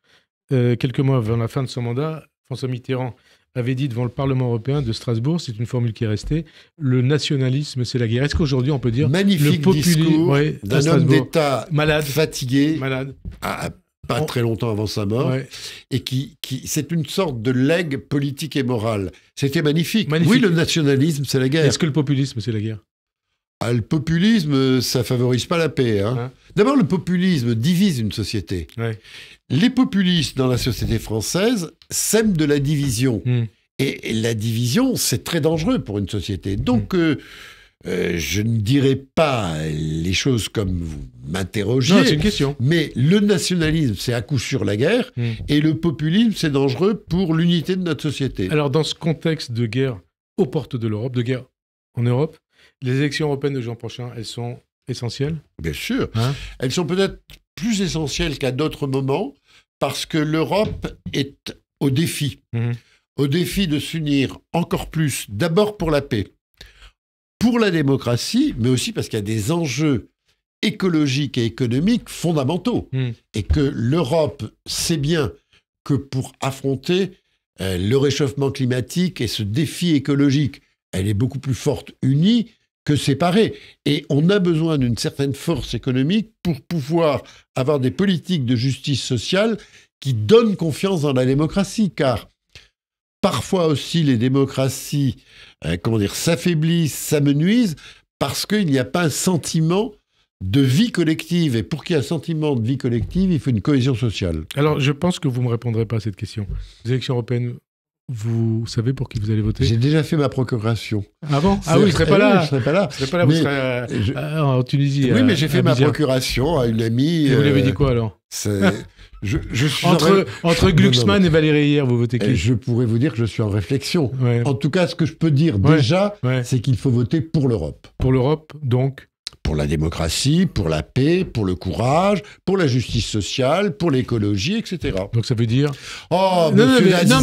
euh, quelques mois avant la fin de son mandat, François Mitterrand avait dit devant le Parlement européen de Strasbourg, c'est une formule qui est restée, le nationalisme, c'est la guerre. Est-ce qu'aujourd'hui, on peut dire Magnifique le populisme d'un homme d'État malade, fatigué, malade. pas très longtemps avant sa mort, et qui, qui c'est une sorte de legs politique et morale. C'était magnifique. Oui, le nationalisme, c'est la guerre. Est-ce que le populisme, c'est la guerre ah, Le populisme, ça favorise pas la paix. Hein. Hein D'abord, le populisme divise une société les populistes dans la société française sèment de la division. Hmm. Et, la division, c'est très dangereux pour une société. Donc, hmm. euh, euh, je ne dirai pas les choses comme vous m'interrogez. une question. Mais le nationalisme, c'est à coup sûr la guerre, hmm. et le populisme, c'est dangereux pour l'unité de notre société. Alors, dans ce contexte de guerre aux portes de l'Europe, de guerre en Europe, les élections européennes de juin prochain, elles sont essentielles Bien sûr. Hein elles sont peut-être plus essentielles qu'à d'autres moments, parce que l'Europe est au défi, mhm. au défi de s'unir encore plus, d'abord pour la paix, pour la démocratie, mais aussi parce qu'il y a des enjeux écologiques et économiques fondamentaux, mhm. et que l'Europe sait bien que pour affronter euh, le réchauffement climatique et ce défi écologique, elle est beaucoup plus forte unie que séparer. Et on a besoin d'une certaine force économique pour pouvoir avoir des politiques de justice sociale qui donnent confiance dans la démocratie, car parfois aussi les démocraties, euh, comment dire, s'affaiblissent, s'amenuisent, parce qu'il n'y a pas un sentiment de vie collective. Et pour qu'il y ait un sentiment de vie collective, il faut une cohésion sociale. Alors, je pense que vous ne me répondrez pas à cette question. Les élections européennes vous savez pour qui vous allez voter J'ai déjà fait ma procuration. Ah bon Ah oui, je serais pas là. je serais pas là. Vous serez pas là, euh, euh, en Tunisie. Oui, mais j'ai fait ma procuration à une amie. Et vous l'avez dit euh, quoi alors je, suis entre, Glucksmann et Valérie hier, vous votez qui Je pourrais vous dire que je suis en réflexion. En tout cas, ce que je peux dire déjà, c'est qu'il faut voter pour l'Europe. Pour l'Europe, donc pour la démocratie, pour la paix, pour le courage, pour la justice sociale, pour l'écologie, etc. Donc ça veut dire Oh, non,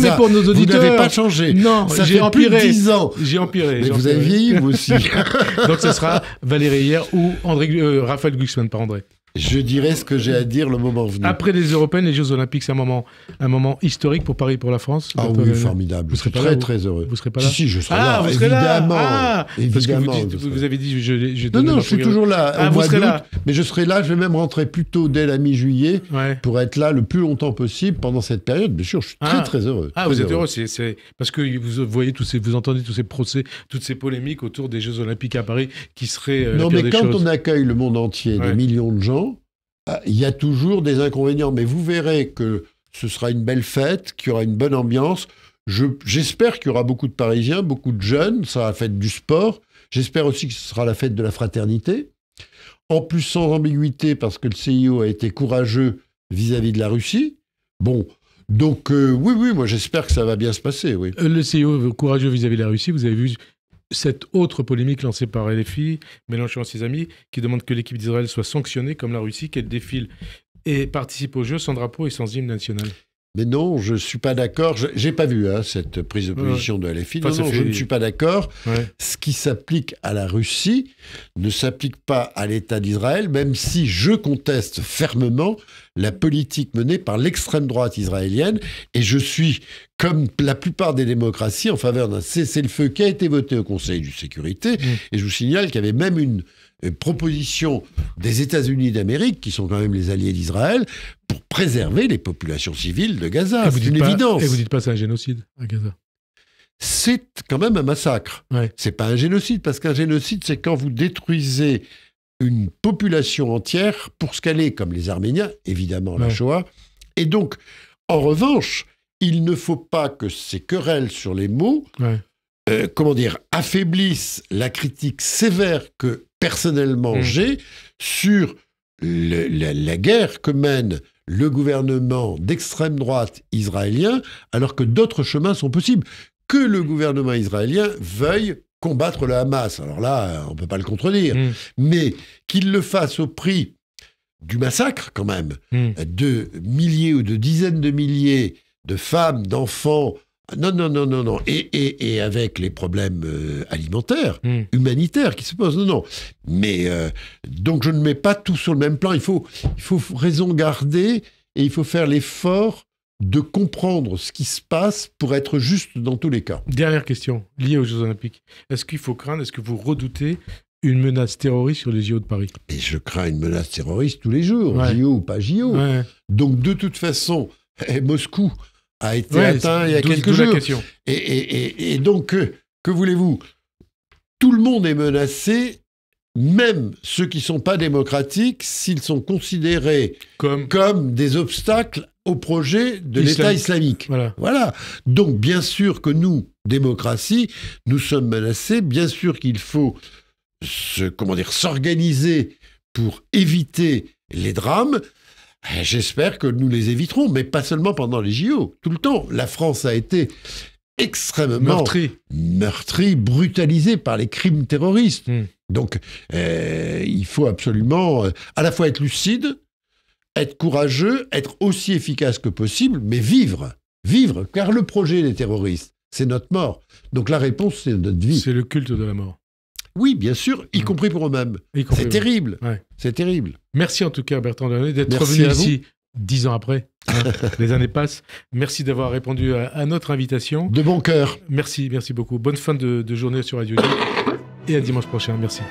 mais, pour nos auditeurs, vous n'avez pas changé. Non, ça j'ai fait empiré, ans. J'ai empiré. vous avez vieilli vous aussi. <laughs> Donc ce sera Valérie hier ou André, euh, Raphaël Guxman par André. Je dirais ce que j'ai à dire le moment venu. Après les Européennes, les Jeux Olympiques, c'est un moment, un moment historique pour Paris, pour la France. Ah oui, euh, formidable. Vous serez très, très heureux. Vous serez pas là. Si, je serai ah, là. Vous serez évidemment. évidemment. Ah, parce que vous, avez dit, je, je Non, non, je suis toujours ah, là. Mais je serai là. Je vais même rentrer plus tôt dès la mi-juillet pour être là le plus longtemps possible pendant cette période. Bien sûr, je suis très, ah. très heureux. Ah, vous êtes heureux, c'est parce que vous voyez tous ces, vous entendez tous ces procès, toutes ces polémiques autour des Jeux Olympiques à Paris qui seraient. Euh, non, mais quand on accueille le monde entier, des millions de gens. Euh, il y a toujours des inconvénients, mais vous verrez que ce sera une belle fête, qu'il y aura une bonne ambiance. J'espère qu'il y aura beaucoup de Parisiens, beaucoup de jeunes, ça sera la fête du sport. J'espère aussi que ce sera la fête de la fraternité. En plus, sans ambiguïté, parce que le CIO a été courageux vis-à-vis de la Russie. Bon, donc euh, oui, oui, moi j'espère que ça va bien se passer, oui. Euh, le CIO courageux vis à -vis de la Russie, vous avez vu cette autre polémique lancée par LFI, Mélenchon et ses amis, qui demande que l'équipe d'Israël soit sanctionnée comme la Russie, qu'elle défile et participe au Jeux sans drapeau et sans hymne national. Mais non, je ne suis pas d'accord. Je n'ai pas vu cette prise de position de LFI. non, je ne suis pas d'accord. Ce qui s'applique à la Russie ne s'applique pas à l'État d'Israël, même si je conteste fermement la politique menée par l'extrême droite israélienne. Et je suis, comme la plupart des démocraties, en faveur d'un cessez-le-feu qui a été voté au Conseil de sécurité. Mmh. Et je vous signale qu'il y avait même une euh, proposition des États-Unis d'Amérique, qui sont quand même les alliés d'Israël, pour préserver les populations civiles de Gaza. C'est une évidence. Et vous dites pas c'est un génocide à Gaza C'est quand même un massacre. Ouais. C'est pas un génocide, parce qu'un génocide, c'est quand vous détruisez une population entière pour ce qu'elle est, comme les Arméniens, évidemment, la Shoah. Et donc, en revanche, il ne faut pas que ces querelles sur les mots euh, comment dire, affaiblissent la critique sévère que personnellement mmh. j'ai sur la, guerre que mène le gouvernement d'extrême droite israélien, alors que d'autres chemins sont possibles. Que le gouvernement israélien veuille combattre le Hamas, alors là, on ne peut pas le contredire, mmh. mais qu'il le fasse au prix du massacre quand même, mmh. de milliers ou de dizaines de milliers de femmes, d'enfants, non, non, non, non, non. Et, et, et avec les problèmes euh, alimentaires, hmm. humanitaires qui se posent. Non, non. Mais euh, donc je ne mets pas tout sur le même plan. Il faut, il faut raison garder et il faut faire l'effort de comprendre ce qui se passe pour être juste dans tous les cas. Dernière question liée aux Jeux Olympiques. Est-ce qu'il faut craindre, est-ce que vous redoutez une menace terroriste sur les JO de Paris Et je crains une menace terroriste tous les jours, JO ou pas JO. Donc de toute façon, eh, Moscou, a été atteint il y a quelques jours. Et, donc, euh, que, voulez-vous Tout le monde est menacé, même ceux qui ne sont pas démocratiques, s'ils sont considérés comme, des obstacles au projet de l'État islamique. Voilà. voilà. Donc, bien sûr que nous, démocratie, nous sommes menacés. Bien sûr qu'il faut se, comment dire, s'organiser pour éviter les drames. Eh, j'espère que nous les éviterons, mais pas seulement pendant les JO. Tout le temps, la France a été extrêmement meurtrie, brutalisée par les crimes terroristes. Hmm. Donc, euh, il faut absolument euh, à la fois être lucide, être courageux, être aussi efficace que possible, mais vivre, vivre, car le projet des terroristes, c'est notre mort. Donc la réponse, c'est notre vie. C'est le culte de la mort. Oui, bien sûr, y mm. compris pour eux-mêmes. C'est terrible. C'est terrible. Merci en tout cas, Bertrand Delaunay, d'être revenu ici dix ans après. Hein. <laughs> les années passent. Merci d'avoir répondu à, notre invitation. De bon cœur. Merci, merci beaucoup. Bonne fin de, journée sur Radio et à dimanche prochain. Merci.